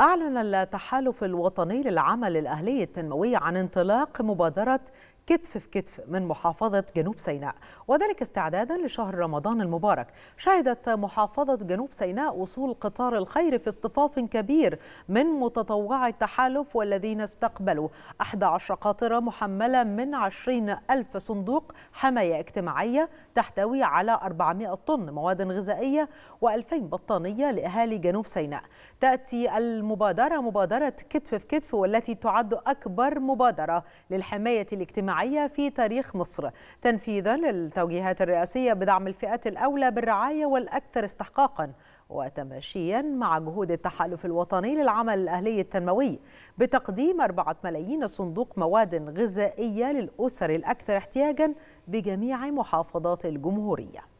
أعلن التحالف الوطني للعمل الأهلي التنموي عن انطلاق مبادرة كتف في كتف من محافظة جنوب سيناء وذلك استعدادا لشهر رمضان المبارك شهدت محافظة جنوب سيناء وصول قطار الخير في اصطفاف كبير من متطوعي التحالف والذين استقبلوا 11 قاطرة محملة من 20 ألف صندوق حماية اجتماعية تحتوي على 400 طن مواد غذائية و2000 بطانية لأهالي جنوب سيناء تأتي المبادرة مبادرة كتف في كتف والتي تعد أكبر مبادرة للحماية الاجتماعية الاجتماعية في تاريخ مصر تنفيذا للتوجيهات الرئاسية بدعم الفئات الأولى بالرعاية والأكثر استحقاقا وتماشيا مع جهود التحالف الوطني للعمل الأهلي التنموي بتقديم أربعة ملايين صندوق مواد غذائية للأسر الأكثر احتياجا بجميع محافظات الجمهورية